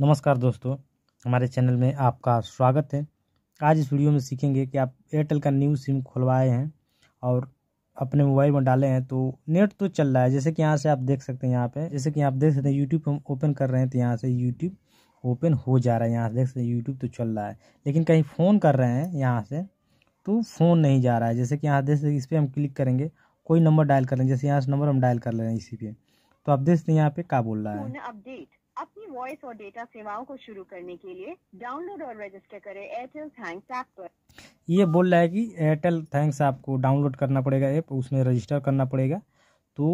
नमस्कार दोस्तों हमारे चैनल में आपका स्वागत है आज इस वीडियो में सीखेंगे कि आप एयरटेल का न्यू सिम खुलवाए हैं और अपने मोबाइल में डाले हैं तो नेट तो चल रहा है जैसे कि यहाँ से आप देख सकते हैं यहाँ पे जैसे कि आप देख सकते हैं यूट्यूब हम ओपन कर रहे हैं तो यहाँ से यूट्यूब ओपन हो जा रहा है यहाँ से देख सकते हैं यूट्यूब तो चल रहा है लेकिन कहीं फ़ोन कर रहे हैं यहाँ से तो फ़ोन नहीं जा रहा है जैसे कि यहाँ देख सकते इस पर हम क्लिक करेंगे कोई नंबर डायल कर लेंगे जैसे यहाँ से नंबर हम डायल कर ले रहे हैं इसी पर तो आप देख सकते हैं यहाँ पर क्या बोल रहा है अपनी वॉइस और डेटा सेवाओं को शुरू करने के लिए डाउनलोड और रजिस्टर करें एयरटेल थैंक्स ऐप पर ये बोल रहा है कि एयरटेल थैंक्स आपको डाउनलोड करना पड़ेगा ऐप उसमें रजिस्टर करना पड़ेगा तो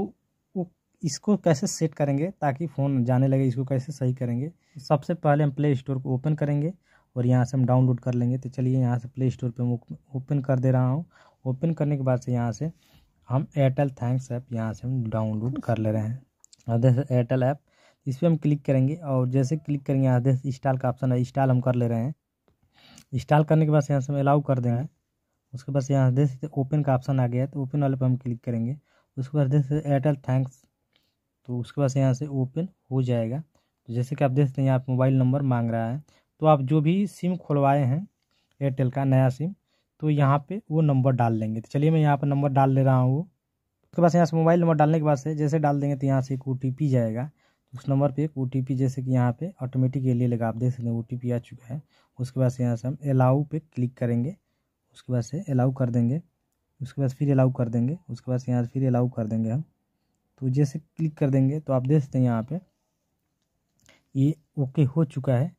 इसको कैसे सेट करेंगे ताकि फ़ोन जाने लगे इसको कैसे सही करेंगे सबसे पहले हम प्ले स्टोर को ओपन करेंगे और यहाँ से हम डाउनलोड कर लेंगे तो चलिए यहाँ से प्ले स्टोर पर ओपन कर दे रहा हूँ ओपन करने के बाद से यहाँ से हम एयरटेल थैंक्स ऐप यहाँ से हम डाउनलोड कर ले रहे हैं और जैसे एयरटेल ऐप इस पर हम क्लिक करेंगे और जैसे क्लिक करेंगे यहाँ देख इंस्टॉल का ऑप्शन है इंस्टॉल हम कर ले रहे हैं इंस्टॉल करने के बाद यहाँ से हम अलाउ कर देंगे उसके बाद यहाँ देख सकते ओपन का ऑप्शन आ गया है तो ओपन वाले पर हम क्लिक करेंगे उसके बाद देख सकते एयरटेल थैंक्स तो उसके बाद यहाँ से ओपन हो जाएगा तो जैसे कि आप देख सकते हैं यहाँ पर मोबाइल नंबर मांग रहा है तो आप जो भी सिम खुलवाए हैं एयरटेल का नया सिम तो यहाँ पे वो नंबर डाल देंगे तो चलिए मैं यहाँ पर नंबर डाल ले रहा हूँ उसके बाद यहाँ से मोबाइल नंबर डालने के बाद से जैसे डाल देंगे तो यहाँ से एक ओ जाएगा उस नंबर पे ओ टी पी जैसे कि यहाँ पे ऑटोमेटिकली लगा आप देख सकते हैं ओ टी पी आ चुका है उसके बाद से यहाँ से हम अलाउ पे क्लिक करेंगे उसके बाद से अलाउ कर देंगे उसके बाद फिर अलाउ कर देंगे उसके बाद से यहाँ से फिर अलाउ कर देंगे हम तो जैसे क्लिक कर देंगे तो आप देख सकते हैं यहाँ पर ये ओके हो चुका है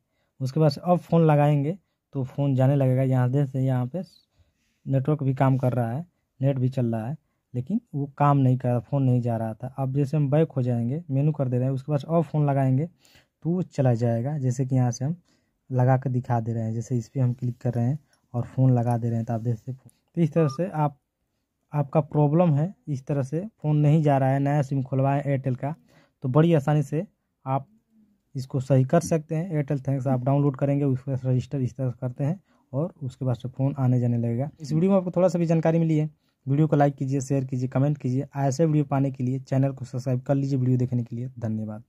उसके बाद अब फ़ोन लगाएंगे तो फ़ोन जाने लगेगा यहाँ देख सकते हैं यहाँ पर नेटवर्क भी काम कर रहा है नेट भी चल रहा है लेकिन वो काम नहीं कर रहा फ़ोन नहीं जा रहा था अब जैसे हम बैक हो जाएंगे मेनू कर दे रहे हैं उसके बाद और फ़ोन लगाएंगे तो वो चला जाएगा जैसे कि यहाँ से हम लगा कर दिखा दे रहे हैं जैसे इस पर हम क्लिक कर रहे हैं और फ़ोन लगा दे रहे हैं तो आप देख सकते तो इस तरह से आप आपका प्रॉब्लम है इस तरह से फ़ोन नहीं जा रहा है नया सिम खुलवाएं एयरटेल का तो बड़ी आसानी से आप इसको सही कर सकते हैं एयरटेल थैंक्स आप डाउनलोड करेंगे उसके बाद रजिस्टर इस तरह करते हैं और उसके बाद से फ़ोन आने जाने लगेगा इस वीडियो में आपको थोड़ा सा भी जानकारी मिली है वीडियो को लाइक कीजिए शेयर कीजिए कमेंट कीजिए ऐसे वीडियो पाने के लिए चैनल को सब्सक्राइब कर लीजिए वीडियो देखने के लिए धन्यवाद